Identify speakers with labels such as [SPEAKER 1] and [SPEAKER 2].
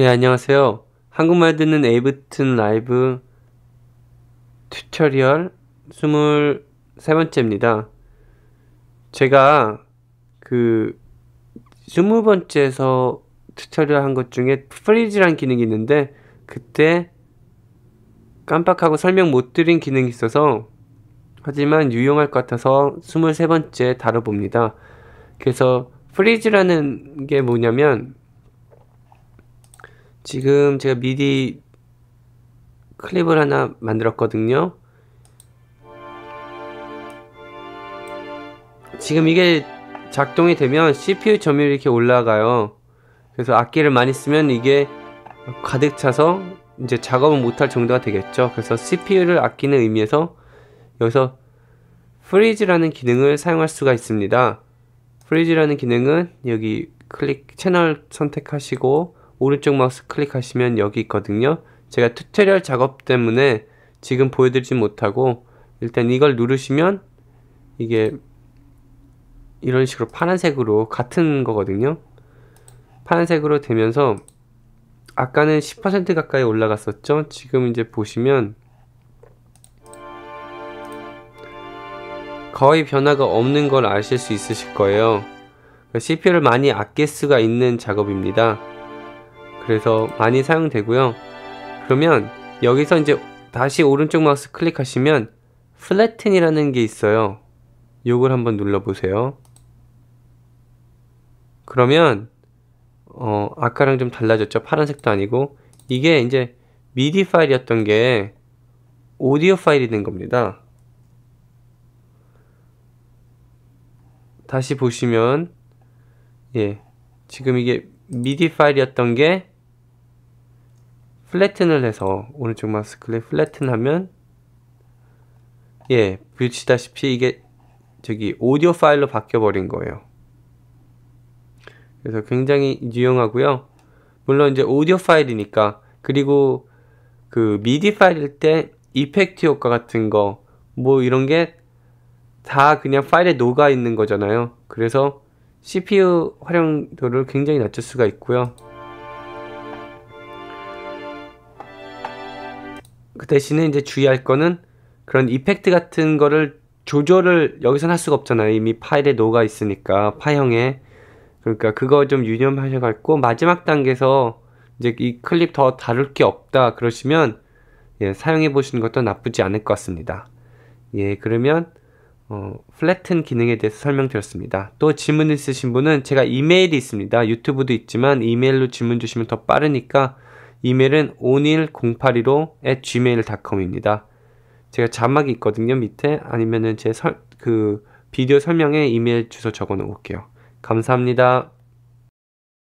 [SPEAKER 1] 예, 안녕하세요. 한국말 듣는 에이브튼 라이브 튜토리얼 23번째입니다. 제가 그 20번째에서 튜토리얼 한 것 중에 프리즈란 기능이 있는데 그때 깜빡하고 설명 못 드린 기능이 있어서 하지만 유용할 것 같아서 23번째 다뤄봅니다. 그래서 프리즈라는 게 뭐냐면 지금 제가 미디 클립을 하나 만들었거든요. 지금 이게 작동이 되면 CPU 점유율이 이렇게 올라가요. 그래서 악기를 많이 쓰면 이게 가득 차서 이제 작업을 못할 정도가 되겠죠. 그래서 CPU를 아끼는 의미에서 여기서 f r e e z 즈라는 기능을 사용할 수가 있습니다. f r e e z 즈라는 기능은 여기 클릭 채널 선택하시고 오른쪽 마우스 클릭하시면 여기 있거든요. 제가 튜토리얼 작업 때문에 지금 보여드리지 못하고 일단 이걸 누르시면 이게 이런 식으로 파란색으로 같은 거거든요. 파란색으로 되면서 아까는 10% 가까이 올라갔었죠. 지금 이제 보시면 거의 변화가 없는 걸 아실 수 있으실 거예요. 그러니까 CPU를 많이 아낄 수가 있는 작업입니다. 그래서 많이 사용되고요. 그러면 여기서 이제 다시 오른쪽 마우스 클릭하시면 플래튼이라는 게 있어요. 요걸 한번 눌러보세요. 그러면 어, 아까랑 좀 달라졌죠. 파란색도 아니고 이게 이제 미디 파일이었던 게 오디오 파일이 된 겁니다. 다시 보시면 예 지금 이게 미디 파일이었던 게 플래튼을 해서 오른쪽 마우스 클릭 플래튼하면 예, 보시다시피 이게 저기 오디오 파일로 바뀌어 버린 거예요. 그래서 굉장히 유용하고요. 물론 이제 오디오 파일이니까 그리고 그 미디 파일일 때 이펙트 효과 같은 거 뭐 이런 게 다 그냥 파일에 녹아 있는 거잖아요. 그래서 CPU 활용도를 굉장히 낮출 수가 있고요. 그 대신에 이제 주의할 거는 그런 이펙트 같은 거를 조절을 여기서는할 수가 없잖아요. 이미 파일에 녹아 있으니까 파형에 그러니까 그거 좀 유념하셔갖고 마지막 단계에서 이제 이 클립 더 다룰 게 없다 그러시면 예, 사용해 보시는 것도 나쁘지 않을 것 같습니다. 예, 그러면 어, 플래튼 기능에 대해서 설명드렸습니다. 또 질문 있으신 분은 제가 이메일이 있습니다. 유튜브도 있지만 이메일로 질문 주시면 더 빠르니까 이메일은 온일0 8 1 5 at gmail.com입니다. 제가 자막이 있거든요, 밑에. 아니면은 제 설, 그 비디오 설명에 이메일 주소 적어 놓을게요. 감사합니다.